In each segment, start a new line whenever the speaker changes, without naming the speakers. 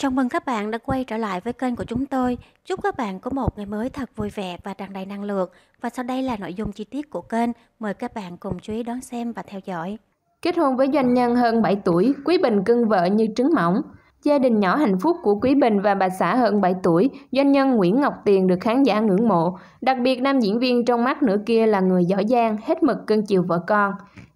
Chào mừng các bạn đã quay trở lại với kênh của chúng tôi. Chúc các bạn có một ngày mới thật vui vẻ và tràn đầy năng lượng. Và sau đây là nội dung chi tiết của kênh. Mời các bạn cùng chú ý đón xem và theo dõi. Kết hôn với doanh nhân hơn 7 tuổi, Quý Bình cưng vợ như trứng mỏng. Gia đình nhỏ hạnh phúc của Quý Bình và bà xã hơn 7 tuổi, doanh nhân Nguyễn Ngọc Tiền được khán giả ngưỡng mộ. Đặc biệt nam diễn viên trong mắt nữa kia là người giỏi giang, hết mực cưng chiều vợ con.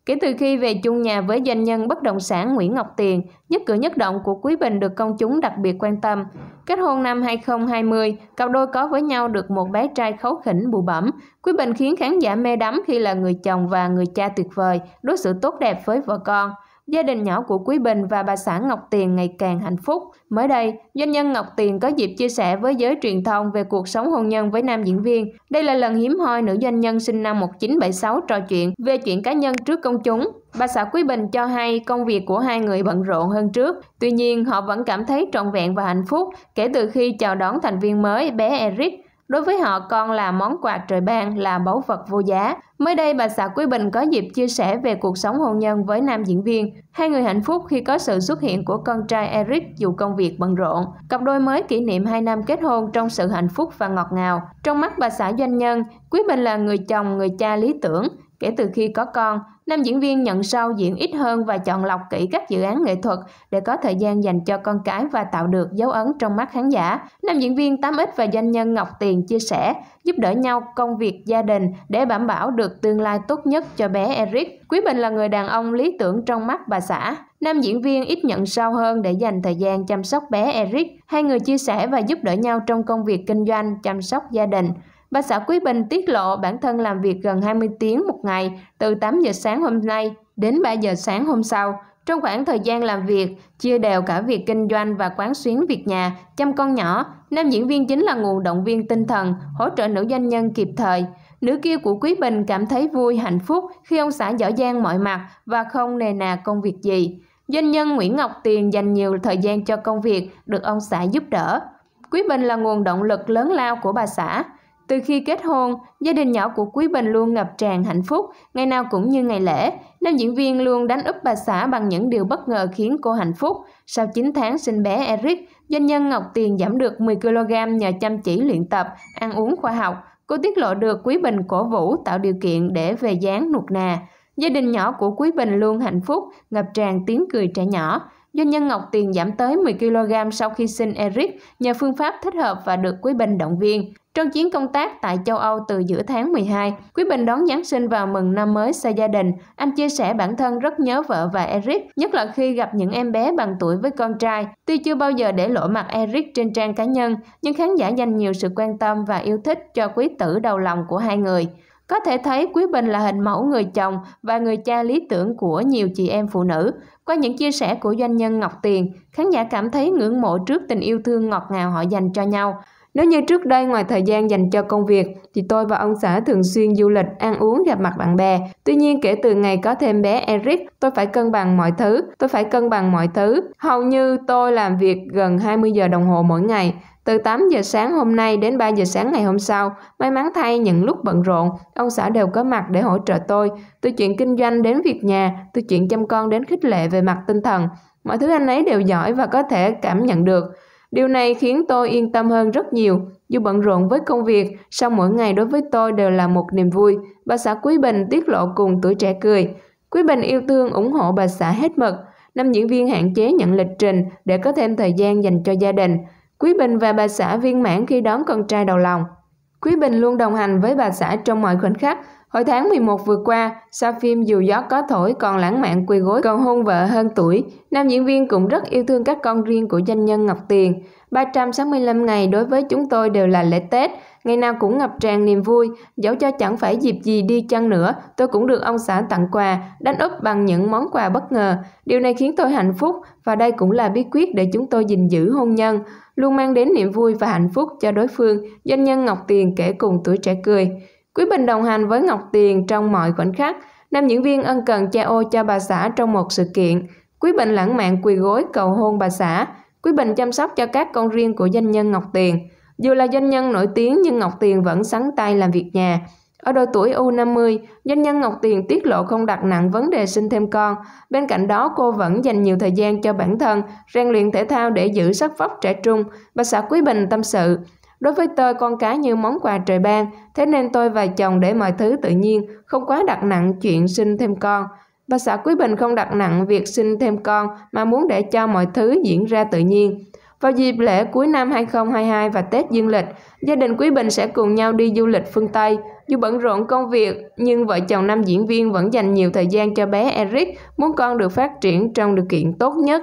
Kể từ khi về chung nhà với doanh nhân bất động sản Nguyễn Ngọc Tiền, nhất cử nhất động của Quý Bình được công chúng đặc biệt quan tâm. Kết hôn năm 2020, cặp đôi có với nhau được một bé trai khấu khỉnh bù bẩm. Quý Bình khiến khán giả mê đắm khi là người chồng và người cha tuyệt vời, đối xử tốt đẹp với vợ con. Gia đình nhỏ của Quý Bình và bà xã Ngọc Tiền ngày càng hạnh phúc. Mới đây, doanh nhân Ngọc Tiền có dịp chia sẻ với giới truyền thông về cuộc sống hôn nhân với nam diễn viên. Đây là lần hiếm hoi nữ doanh nhân sinh năm 1976 trò chuyện về chuyện cá nhân trước công chúng. Bà xã Quý Bình cho hay công việc của hai người bận rộn hơn trước, tuy nhiên họ vẫn cảm thấy trọn vẹn và hạnh phúc kể từ khi chào đón thành viên mới bé Eric Đối với họ, con là món quà trời ban, là báu vật vô giá. Mới đây, bà xã Quý Bình có dịp chia sẻ về cuộc sống hôn nhân với nam diễn viên. Hai người hạnh phúc khi có sự xuất hiện của con trai Eric dù công việc bận rộn. Cặp đôi mới kỷ niệm 2 năm kết hôn trong sự hạnh phúc và ngọt ngào. Trong mắt bà xã doanh nhân, Quý Bình là người chồng, người cha lý tưởng. Kể từ khi có con, nam diễn viên nhận sâu diễn ít hơn và chọn lọc kỹ các dự án nghệ thuật để có thời gian dành cho con cái và tạo được dấu ấn trong mắt khán giả. Nam diễn viên 8X và doanh nhân Ngọc Tiền chia sẻ, giúp đỡ nhau công việc gia đình để đảm bảo được tương lai tốt nhất cho bé Eric. Quý Bình là người đàn ông lý tưởng trong mắt bà xã. Nam diễn viên ít nhận sâu hơn để dành thời gian chăm sóc bé Eric. Hai người chia sẻ và giúp đỡ nhau trong công việc kinh doanh, chăm sóc gia đình. Bà xã Quý Bình tiết lộ bản thân làm việc gần 20 tiếng một ngày từ 8 giờ sáng hôm nay đến 3 giờ sáng hôm sau. Trong khoảng thời gian làm việc, chia đều cả việc kinh doanh và quán xuyến việc nhà, chăm con nhỏ, nam diễn viên chính là nguồn động viên tinh thần, hỗ trợ nữ doanh nhân kịp thời. Nữ kia của Quý Bình cảm thấy vui, hạnh phúc khi ông xã giỏi giang mọi mặt và không nề nà công việc gì. Doanh nhân Nguyễn Ngọc Tiền dành nhiều thời gian cho công việc được ông xã giúp đỡ. Quý Bình là nguồn động lực lớn lao của bà xã. Từ khi kết hôn, gia đình nhỏ của Quý Bình luôn ngập tràn hạnh phúc, ngày nào cũng như ngày lễ. Nam diễn viên luôn đánh úp bà xã bằng những điều bất ngờ khiến cô hạnh phúc. Sau 9 tháng sinh bé Eric, doanh nhân Ngọc Tiền giảm được 10kg nhờ chăm chỉ luyện tập, ăn uống khoa học. Cô tiết lộ được Quý Bình cổ vũ tạo điều kiện để về dáng nuột nà. Gia đình nhỏ của Quý Bình luôn hạnh phúc, ngập tràn tiếng cười trẻ nhỏ. Doanh nhân Ngọc Tiền giảm tới 10 kg sau khi sinh Eric nhờ phương pháp thích hợp và được Quý Bình động viên. Trong chuyến công tác tại châu Âu từ giữa tháng 12, Quý Bình đón Giáng sinh vào mừng năm mới xa gia đình. Anh chia sẻ bản thân rất nhớ vợ và Eric, nhất là khi gặp những em bé bằng tuổi với con trai. Tuy chưa bao giờ để lộ mặt Eric trên trang cá nhân, nhưng khán giả dành nhiều sự quan tâm và yêu thích cho quý tử đầu lòng của hai người. Có thể thấy Quý Bình là hình mẫu người chồng và người cha lý tưởng của nhiều chị em phụ nữ. Qua những chia sẻ của doanh nhân Ngọc Tiền, khán giả cảm thấy ngưỡng mộ trước tình yêu thương ngọt ngào họ dành cho nhau. Nếu như trước đây ngoài thời gian dành cho công việc, thì tôi và ông xã thường xuyên du lịch, ăn uống, gặp mặt bạn bè. Tuy nhiên kể từ ngày có thêm bé Eric, tôi phải cân bằng mọi thứ. Tôi phải cân bằng mọi thứ. Hầu như tôi làm việc gần 20 giờ đồng hồ mỗi ngày. Từ 8 giờ sáng hôm nay đến 3 giờ sáng ngày hôm sau, may mắn thay những lúc bận rộn, ông xã đều có mặt để hỗ trợ tôi, từ chuyện kinh doanh đến việc nhà, từ chuyện chăm con đến khích lệ về mặt tinh thần. Mọi thứ anh ấy đều giỏi và có thể cảm nhận được. Điều này khiến tôi yên tâm hơn rất nhiều. Dù bận rộn với công việc, song mỗi ngày đối với tôi đều là một niềm vui. Bà xã Quý Bình tiết lộ cùng tuổi trẻ cười. Quý Bình yêu thương ủng hộ bà xã hết mực. Năm diễn viên hạn chế nhận lịch trình để có thêm thời gian dành cho gia đình. Quý Bình và bà xã viên mãn khi đón con trai đầu lòng. Quý Bình luôn đồng hành với bà xã trong mọi khoảnh khắc, Hồi tháng 11 vừa qua, sau phim Dù gió có thổi còn lãng mạn quỳ gối còn hôn vợ hơn tuổi, nam diễn viên cũng rất yêu thương các con riêng của doanh nhân Ngọc Tiền. 365 ngày đối với chúng tôi đều là lễ Tết, ngày nào cũng ngập tràn niềm vui, dẫu cho chẳng phải dịp gì đi chăng nữa, tôi cũng được ông xã tặng quà, đánh úp bằng những món quà bất ngờ. Điều này khiến tôi hạnh phúc và đây cũng là bí quyết để chúng tôi gìn giữ hôn nhân, luôn mang đến niềm vui và hạnh phúc cho đối phương, doanh nhân Ngọc Tiền kể cùng tuổi trẻ cười. Quý Bình đồng hành với Ngọc Tiền trong mọi khoảnh khắc. Nam diễn viên ân cần che ô cho bà xã trong một sự kiện. Quý Bình lãng mạn quỳ gối cầu hôn bà xã. Quý Bình chăm sóc cho các con riêng của doanh nhân Ngọc Tiền. Dù là doanh nhân nổi tiếng nhưng Ngọc Tiền vẫn sắn tay làm việc nhà. Ở độ tuổi U50, doanh nhân Ngọc Tiền tiết lộ không đặt nặng vấn đề sinh thêm con. Bên cạnh đó, cô vẫn dành nhiều thời gian cho bản thân, rèn luyện thể thao để giữ sắc vóc trẻ trung. Bà xã Quý Bình tâm sự, Đối với tôi con cái như món quà trời ban, thế nên tôi và chồng để mọi thứ tự nhiên, không quá đặt nặng chuyện sinh thêm con. Bà xã Quý Bình không đặt nặng việc sinh thêm con mà muốn để cho mọi thứ diễn ra tự nhiên. Vào dịp lễ cuối năm 2022 và Tết Dương lịch, gia đình Quý Bình sẽ cùng nhau đi du lịch phương Tây. Dù bận rộn công việc, nhưng vợ chồng nam diễn viên vẫn dành nhiều thời gian cho bé Eric, muốn con được phát triển trong điều kiện tốt nhất.